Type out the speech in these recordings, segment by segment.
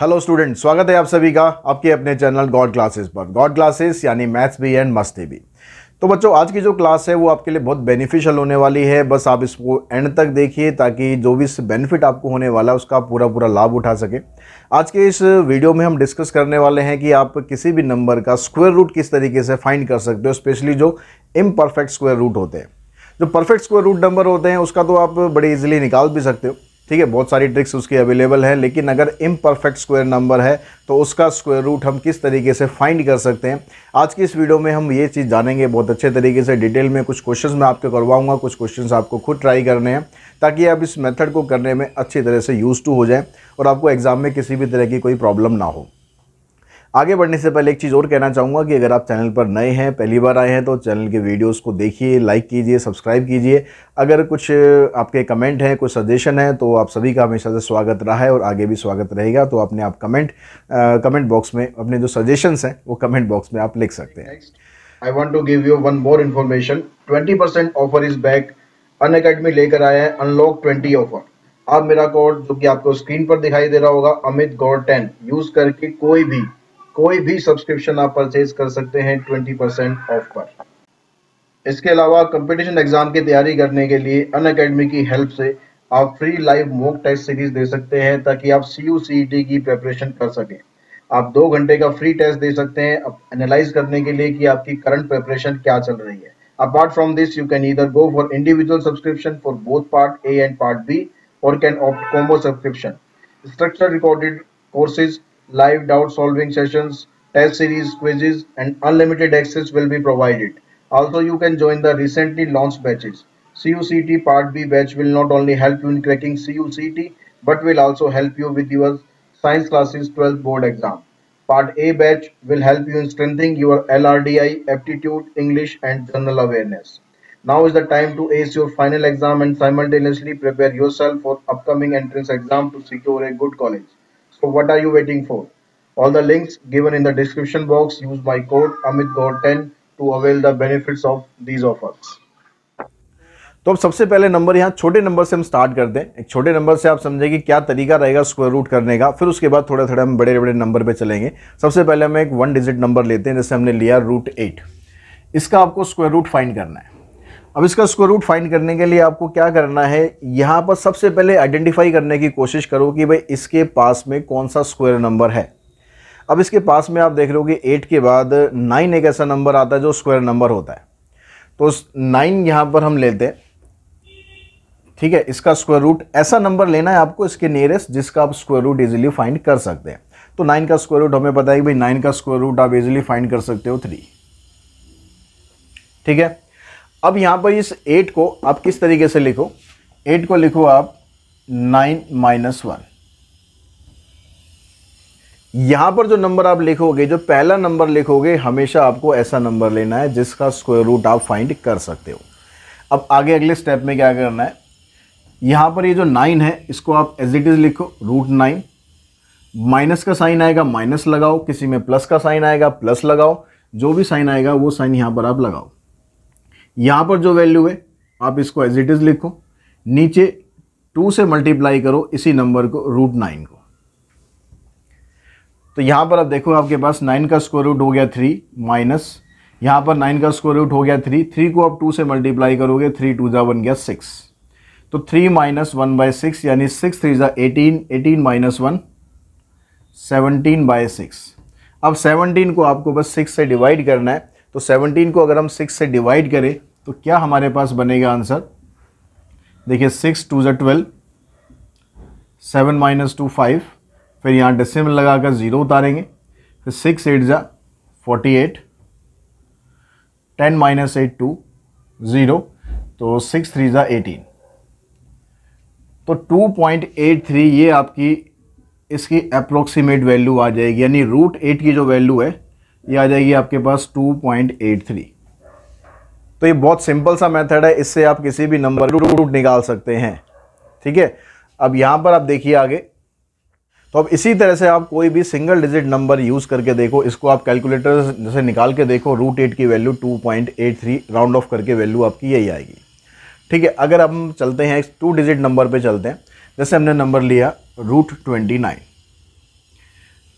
Hello student स्वागत है आप सभी का आपके अपने चैनल गॉड क्लासेस पर गॉड क्लासेस यानी मैथ्स भी एंड मस्ती भी तो बच्चों आज की जो क्लास है वो आपके लिए बहुत बेनिफिशियल होने वाली है बस आप इसको एंड तक देखिए ताकि जो भी बेनिफिट आपको होने वाला है उसका पूरा पूरा लाभ उठा सके आज के इस वीडियो में हम डिस्कस करने वाले हैं कि आप किसी भी नंबर का स्क्वेयर रूट किस तरीके से फाइंड कर सकते हो स्पेशली जो इम्परफेक्ट स्क्वायर रूट होते हैं जो परफेक्ट स्क्वायर रूट नंबर होते हैं उसका तो आप बड़े इजीली निकाल भी सकते हो ठीक है बहुत सारी ट्रिक्स उसकी अवेलेबल है लेकिन अगर इम परफेक्ट स्क्वायर नंबर है तो उसका स्क्वायर रूट हम किस तरीके से फाइंड कर सकते हैं आज की इस वीडियो में हम ये चीज़ जानेंगे बहुत अच्छे तरीके से डिटेल में कुछ क्वेश्चन मैं आपके करवाऊँगा कुछ क्वेश्चन आपको खुद ट्राई करने हैं ताकि आप इस मेथड को करने में अच्छी तरह से यूज़ टू हो जाएँ और आपको एग्ज़ाम में किसी भी तरह की कोई प्रॉब्लम ना हो आगे बढ़ने से पहले एक चीज़ और कहना चाहूँगा कि अगर आप चैनल पर नए हैं पहली बार आए हैं तो चैनल के वीडियोस को देखिए लाइक कीजिए सब्सक्राइब कीजिए अगर कुछ आपके कमेंट हैं कुछ सजेशन है तो आप सभी का हमेशा से स्वागत रहा है और आगे भी स्वागत रहेगा तो अपने आप कमेंट कमेंट बॉक्स में अपने जो सजेशंस हैं वो कमेंट बॉक्स में आप लिख सकते हैं I want to give you one more information twenty percent offer is back Unacademy लेकर आया है अनलॉक ट्वेंटी ऑफर आप मेरा कोड जो कि आपको स्क्रीन पर दिखाई दे रहा होगा अमित गौर टेन यूज करके कोई भी कोई भी सब्सक्रिप्शन आप परचेज कर सकते हैं 20% परसेंट ऑफ पर इसके अलावा कंपटीशन एग्जाम की तैयारी करने के लिए अन अकेडमी की हेल्प से आप free live mock test series दे सकते हैं ताकि आप सी यू e की प्रेपरेशन कर सकें आप दो घंटे का फ्री टेस्ट दे सकते हैं एनालाइज करने के लिए कि आपकी करंट प्रेपरेशन क्या चल रही है apart from this you can either go for individual subscription for both part A and part B और can opt combo subscription structure recorded courses live doubt solving sessions, test series, quizzes, and unlimited access will be provided. Also, you can join the recently launched batches. CUCT Part B batch will not only help you in cracking CUCT but will also help you with your science classes 12 board exam. Part A batch will help you in strengthening your LRDI aptitude, English and general awareness. Now is the time to ace your final exam and simultaneously prepare yourself for upcoming entrance exam to secure a good college. So what are you waiting for? All the links given in the description box. Use my code Amit Gaur 10 to avail the benefits of these offers. तो अब सबसे पहले number यहाँ छोटे number से हम start करते हैं एक छोटे नंबर से आप समझेंगे क्या तरीका रहेगा स्क्वायर रूट करने का फिर उसके बाद थोड़ा थोड़ा हम बड़े बड़े नंबर पे चलेंगे सबसे पहले हम एक वन डिजिट नंबर लेते हैं जैसे हमने लिया रूट एट इसका आपको स्क्वायर रूट फाइंड करना है अब इसका स्क्वायर रूट फाइंड करने के लिए आपको क्या करना है यहाँ पर सबसे पहले आइडेंटिफाई करने की कोशिश करो कि भाई इसके पास में कौन सा स्क्वायर नंबर है अब इसके पास में आप देख रहे हो कि एट के बाद नाइन एक ऐसा नंबर आता है जो स्क्वायर नंबर होता है तो नाइन यहाँ पर हम लेते हैं ठीक है इसका स्क्वायर रूट ऐसा नंबर लेना है आपको इसके नियरेस्ट जिसका आप स्क्वायर रूट इजिली फाइंड कर सकते हैं तो नाइन का स्क्वायर रूट हमें पता है कि भाई नाइन का स्क्वायर रूट आप इजिली फाइंड कर सकते हो थ्री ठीक है अब यहाँ पर इस एट को आप किस तरीके से लिखो एट को लिखो आप नाइन माइनस वन यहां पर जो नंबर आप लिखोगे जो पहला नंबर लिखोगे हमेशा आपको ऐसा नंबर लेना है जिसका स्क्वायर रूट आप फाइंड कर सकते हो अब आगे अगले स्टेप में क्या करना है यहाँ पर ये जो नाइन है इसको आप एज इट इज़ लिखो रूट नाइन माइनस का साइन आएगा माइनस लगाओ किसी में प्लस का साइन आएगा प्लस लगाओ जो भी साइन आएगा वो साइन यहाँ पर आप लगाओ यहाँ पर जो वैल्यू है आप इसको एज इट इज़ लिखो नीचे टू से मल्टीप्लाई करो इसी नंबर को रूट नाइन को तो यहाँ पर आप देखो आपके पास नाइन का स्क्वायर रूट हो गया थ्री माइनस यहाँ पर नाइन का स्क्वायर रूट हो गया थ्री थ्री को आप टू से मल्टीप्लाई करोगे थ्री टू ज़ा बन गया सिक्स तो three minus one by six यानी सिक्स थ्री ज़ा eighteen eighteen minus one seventeen by six अब सेवनटीन को आपको बस सिक्स से डिवाइड करना है तो सेवनटीन को अगर हम सिक्स से डिवाइड करें तो क्या हमारे पास बनेगा आंसर देखिए सिक्स टू जो twelve seven minus two five फिर यहाँ डेसिमल लगाकर ज़ीरो उतारेंगे फिर सिक्स एट ज़ा forty eight ten minus eight two zero तो सिक्स थ्री ज़ा एटीन तो टू पॉइंट एट थ्री ये आपकी इसकी अप्रोक्सीमेट वैल्यू आ जाएगी यानी रूट एट की जो वैल्यू है ये आ जाएगी आपके पास टू पॉइंट एट थ्री तो ये बहुत सिंपल सा मेथड है इससे आप किसी भी नंबर रूट निकाल सकते हैं ठीक है अब यहाँ पर आप देखिए आगे तो अब इसी तरह से आप कोई भी सिंगल डिजिट नंबर यूज़ करके देखो इसको आप कैलकुलेटर से निकाल के देखो रूट एट की वैल्यू 2.83 राउंड ऑफ करके वैल्यू आपकी यही आएगी ठीक है अगर हम चलते हैं टू डिजिट नंबर पे चलते हैं जैसे हमने नंबर लिया रूट ट्वेंटी नाइन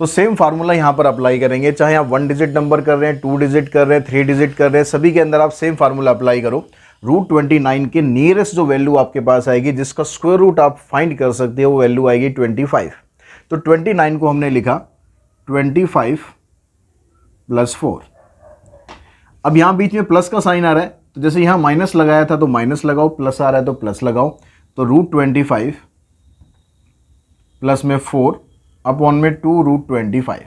तो सेम फार्मूला यहां पर अप्लाई करेंगे चाहे आप वन डिजिट नंबर कर रहे हैं टू डिजिट कर रहे हैं थ्री डिजिट कर रहे हैं सभी के अंदर आप सेम फार्मूला अप्लाई करो रूट ट्वेंटी नाइन के नियरेस्ट जो वैल्यू आपके पास आएगी जिसका स्क्वेयर रूट आप फाइंड कर सकते हो वो वैल्यू आएगी ट्वेंटी फाइव तो ट्वेंटी नाइन को हमने लिखा ट्वेंटी फाइव प्लस फोर अब यहाँ बीच में प्लस का साइन आ रहा है तो जैसे यहाँ माइनस लगाया था तो माइनस लगाओ प्लस आ रहा है तो प्लस लगाओ तो रूट ट्वेंटी फाइव प्लस में फोर अपॉन में टू रूट ट्वेंटी फाइव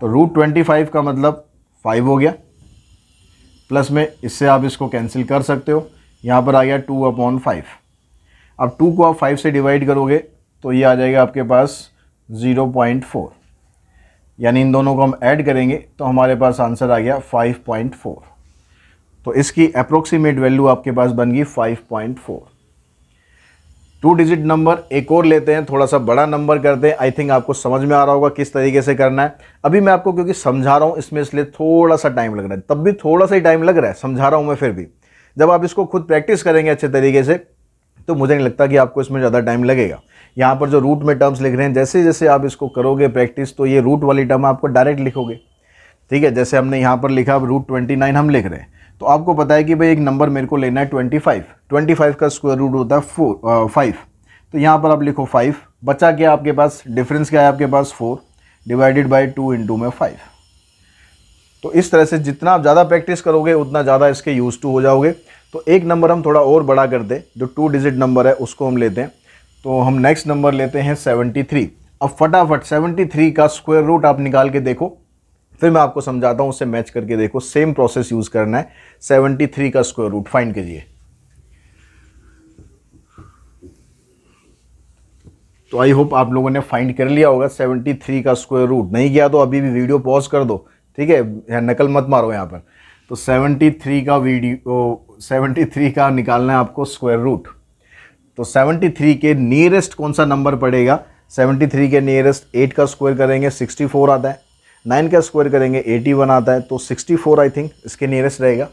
तो रूट ट्वेंटी फाइव का मतलब फाइव हो गया प्लस में इससे आप इसको कैंसिल कर सकते हो यहाँ पर आ गया टू अपॉन फाइव अब टू को आप फाइव से डिवाइड करोगे तो ये आ जाएगा आपके पास ज़ीरो पॉइंट फोर यानी इन दोनों को हम ऐड करेंगे तो हमारे पास आंसर आ गया फाइव पॉइंट फोर तो इसकी अप्रोक्सीमेट वैल्यू आपके पास बन गई five point four two digit number एक और लेते हैं थोड़ा सा बड़ा नंबर करते हैं आई थिंक आपको समझ में आ रहा होगा किस तरीके से करना है अभी मैं आपको क्योंकि समझा रहा हूँ इसमें इसलिए थोड़ा सा टाइम लग रहा है तब भी थोड़ा सा ही टाइम लग रहा है समझा रहा हूँ मैं फिर भी जब आप इसको खुद प्रैक्टिस करेंगे अच्छे तरीके से तो मुझे नहीं लगता कि आपको इसमें ज़्यादा टाइम लगेगा यहाँ पर जो रूट में टर्म्स लिख रहे हैं जैसे जैसे आप इसको करोगे प्रैक्टिस तो ये रूट वाली टर्म आपको डायरेक्ट लिखोगे ठीक है जैसे हमने यहाँ पर लिखा अब रूट ट्वेंटी नाइन हम लिख रहे हैं तो आपको पता है कि भाई एक नंबर मेरे को लेना है ट्वेंटी फाइव ट्वेंटी फाइव का स्क्वायर रूट होता है फोर फाइव तो यहाँ पर आप लिखो फाइव बचा क्या आपके पास डिफरेंस क्या है आपके पास four divided by two into में फाइव तो इस तरह से जितना आप ज़्यादा प्रैक्टिस करोगे उतना ज़्यादा इसके यूज़ टू हो जाओगे तो एक नंबर हम थोड़ा और बड़ा कर दें जो टू डिजिट नंबर है उसको हम लेते हैं तो हम नेक्स्ट नंबर लेते हैं सेवेंटी थ्री अब फटाफट सेवेंटी थ्री का स्क्वायर रूट आप निकाल के देखो फिर मैं आपको समझाता हूँ उससे मैच करके देखो सेम प्रोसेस यूज़ करना है सेवेंटी थ्री का स्क्वायर रूट फाइंड कीजिए तो आई होप आप लोगों ने फाइंड कर लिया होगा सेवेंटी थ्री का स्क्वायर रूट नहीं किया तो अभी भी वीडियो पॉज कर दो ठीक है नकल मत मारो यहाँ पर तो सेवेंटी थ्री का वीडियो सेवेंटी थ्री का निकालना है आपको स्क्वायर रूट तो सेवेंटी थ्री के नियरेस्ट कौन सा नंबर पड़ेगा सेवेंटी थ्री के नियरेस्ट एट का स्क्वायर करेंगे सिक्सटी फोर आता है नाइन का स्क्वायर करेंगे एटी वन आता है तो सिक्सटी फोर आई थिंक इसके नियरेस्ट रहेगा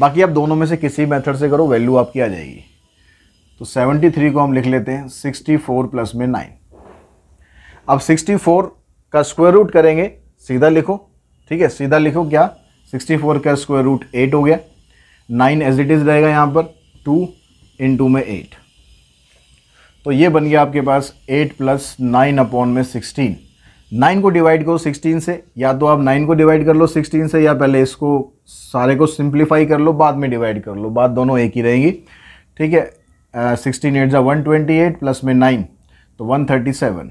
बाकी आप दोनों में से किसी मेथड से करो वैल्यू आपकी आ जाएगी तो सेवेंटी थ्री को हम लिख लेते हैं सिक्सटी फोर प्लस में नाइन अब सिक्सटी फोर का स्क्वायर रूट करेंगे सीधा लिखो ठीक है सीधा लिखो क्या सिक्सटी फोर का स्क्वायर रूट एट हो गया नाइन एज इट इज़ रहेगा यहाँ पर टू इन टू में एट तो ये बन गया आपके पास एट प्लस नाइन अपॉन में सिक्सटीन नाइन को डिवाइड करो सिक्सटीन से या तो आप नाइन को डिवाइड कर लो सिक्सटीन से या पहले इसको सारे को सिंप्लीफाई कर लो बाद में डिवाइड कर लो बाद दोनों एक ही रहेंगी ठीक है सिक्सटीन एट ज़ा वन ट्वेंटी एट प्लस में नाइन तो वन थर्टी सेवन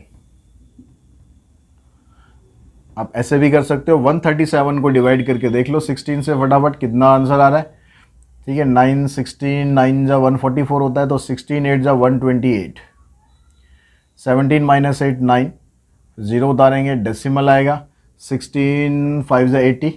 आप ऐसे भी कर सकते हो वन थर्टी सेवन को डिवाइड करके देख लो सिक्सटीन से फटाफट कितना आंसर आ रहा है ठीक है नाइन सिक्सटीन नाइन ज़ा वन फोर्टी फोर होता है तो सिक्सटीन एट ज़ा one twenty eight seventeen minus eight nine zero उतारेंगे डेसिमल आएगा सिक्सटीन फाइव ज एटी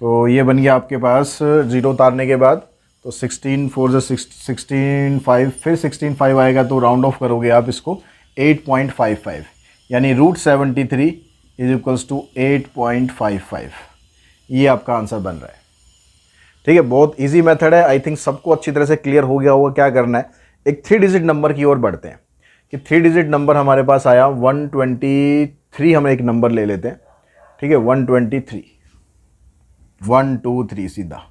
तो ये बन गया आपके पास ज़ीरो उतारने के बाद तो सिक्सटीन फोर ज़ा सिक्सटीन फाइव फिर सिक्सटीन फाइव आएगा तो राउंड ऑफ करोगे आप इसको एट पॉइंट फाइव फाइव यानी root seventy three is equals to eight point five five ये आपका आंसर बन रहा है ठीक है बहुत ईजी मैथड है आई थिंक सबको अच्छी तरह से क्लियर हो गया होगा क्या करना है एक थ्री डिजिट नंबर की ओर बढ़ते हैं कि थ्री डिजिट नंबर हमारे पास आया 123 हम एक नंबर ले लेते हैं ठीक है 123 वन टू थ्री सीधा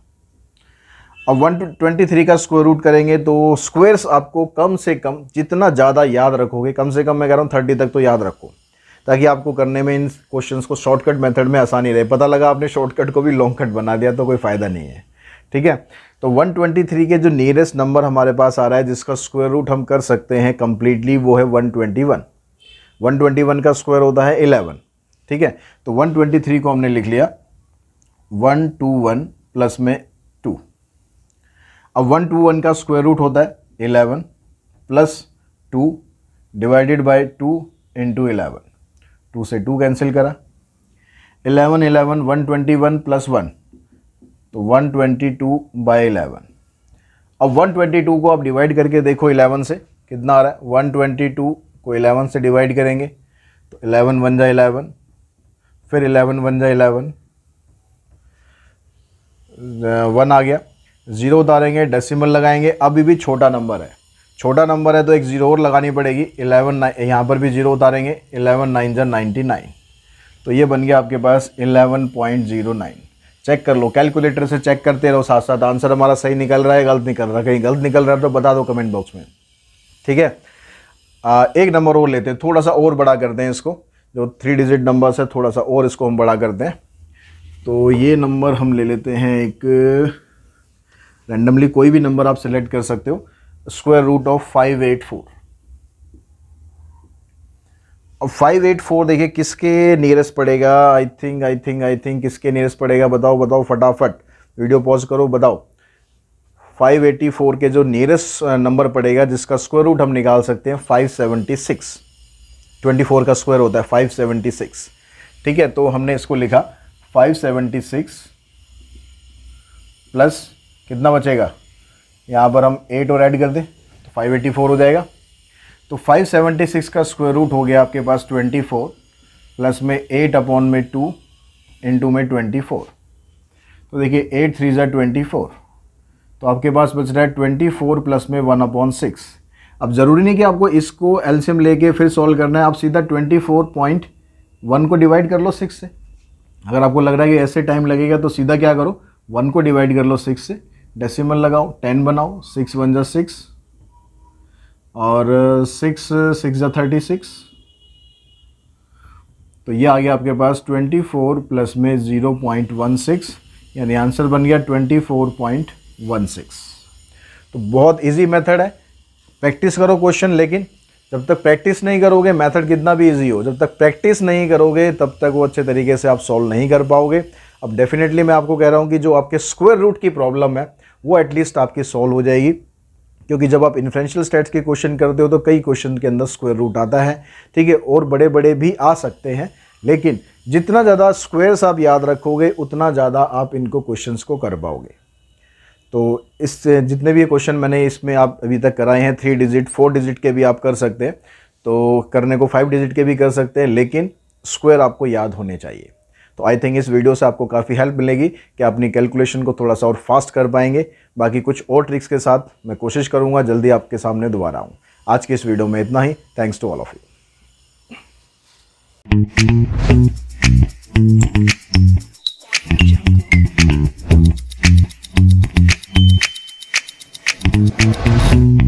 अब वन ट्वेंटी थ्री का स्क्वायर रूट करेंगे तो स्क्वेयर्स आपको कम से कम जितना ज़्यादा याद रखोगे कम से कम मैं कह रहा हूँ थर्टी तक तो याद रखो ताकि आपको करने में इन क्वेश्चंस को शॉर्टकट मेथड में आसानी रहे पता लगा आपने शॉर्टकट को भी लॉन्ग कट बना दिया तो कोई फ़ायदा नहीं है ठीक है तो 123 के जो नियरेस्ट नंबर हमारे पास आ रहा है जिसका स्क्वायर रूट हम कर सकते हैं कम्प्लीटली वो है 121 121 का स्क्वायर होता है 11 ठीक है तो 123 को हमने लिख लिया 121 प्लस में 2 अब 121 का स्क्वायर रूट होता है 11 plus 2 divided by 2 into eleven two से टू कैंसिल करा eleven eleven one twenty one plus one तो 122 ट्वेंटी टू बाई इलेवन अब 122 को आप डिवाइड करके देखो 11 से कितना आ रहा है 122 को 11 से डिवाइड करेंगे तो 11 वन जा इलेवन फिर 11 वन जाए इलेवन वन आ गया ज़ीरो उतारेंगे डेसिमल लगाएंगे अभी भी छोटा नंबर है छोटा नंबर है तो एक ज़ीरो और लगानी पड़ेगी इलेवन नाइन यहाँ पर भी ज़ीरो उतारेंगे इलेवन नाइन जै नाइन्टी नाइन तो ये बन गया आपके पास eleven point zero nine check कर लो कैलकुलेटर से चेक करते रहो साथ साथ आंसर हमारा सही निकल रहा है गलत निकल रहा है कहीं गलत निकल रहा है तो बता दो कमेंट बॉक्स में ठीक है एक नंबर और लेते हैं थोड़ा सा और बड़ा कर दें इसको जो थ्री डिजिट नंबर है थोड़ा सा और इसको हम बड़ा कर दें तो ये नंबर हम ले लेते हैं एक रैंडमली कोई भी नंबर आप सेलेक्ट कर सकते हो square root of five eight four five eight four देखिए किसके नियरेस्ट पड़ेगा I think I think I think किसके नियरेस्ट पड़ेगा बताओ बताओ फटाफट वीडियो पॉज करो बताओ 584 के जो नियरेस्ट नंबर पड़ेगा जिसका स्क्वायर रूट हम निकाल सकते हैं 576 24 का स्क्वायर होता है 576 ठीक है तो हमने इसको लिखा 576 प्लस कितना बचेगा यहाँ पर हम 8 और ऐड कर दें तो 584 हो जाएगा तो 576 का स्क्वायर रूट हो गया आपके पास 24 प्लस में 8 अपॉन में 2 टू में 24 तो देखिए एट थ्री ज़ा ट्वेंटी तो आपके पास बच रहा है ट्वेंटी फोर प्लस में वन अपॉन सिक्स अब ज़रूरी नहीं कि आपको इसको एल्सियम लेके फिर सॉल्व करना है आप सीधा ट्वेंटी फोर पॉइंट वन को डिवाइड कर लो सिक्स से अगर आपको लग रहा है कि ऐसे टाइम लगेगा तो सीधा क्या करो वन को डिवाइड कर लो सिक्स से डेसीमल लगाओ टेन बनाओ सिक्स वन ज़ा सिक्स और सिक्स सिक्स या थर्टी सिक्स तो ये आ गया आपके पास ट्वेंटी फोर प्लस में ज़ीरो पॉइंट वन सिक्स यानी आंसर बन गया twenty four point one six तो बहुत इजी मेथड है प्रैक्टिस करो क्वेश्चन लेकिन जब तक प्रैक्टिस नहीं करोगे मेथड कितना भी इजी हो जब तक प्रैक्टिस नहीं करोगे तब तक वो अच्छे तरीके से आप सॉल्व नहीं कर पाओगे अब डेफिनेटली मैं आपको कह रहा हूँ कि जो आपके स्क्वेयर रूट की प्रॉब्लम है वो एटलीस्ट आपकी सॉल्व हो जाएगी क्योंकि जब आप इन्फ्रेंशियल स्टेट्स के क्वेश्चन करते हो तो कई क्वेश्चन के अंदर स्क्वेयर रूट आता है ठीक है और बड़े बड़े भी आ सकते हैं लेकिन जितना ज़्यादा स्क्वेयर्स आप याद रखोगे उतना ज़्यादा आप इनको क्वेश्चंस को कर पाओगे तो इस जितने भी क्वेश्चन मैंने इसमें आप अभी तक कराए हैं थ्री डिजिट फोर डिजिट के भी आप कर सकते हैं तो करने को फाइव डिजिट के भी कर सकते हैं लेकिन स्क्वेयर आपको याद होने चाहिए तो आई थिंक इस वीडियो से आपको काफ़ी हेल्प मिलेगी कि अपनी कैलकुलेशन को थोड़ा सा और फास्ट कर पाएंगे बाकी कुछ और ट्रिक्स के साथ मैं कोशिश करूँगा जल्दी आपके सामने दोबारा आऊँ आज की इस वीडियो में इतना ही thanks to all of you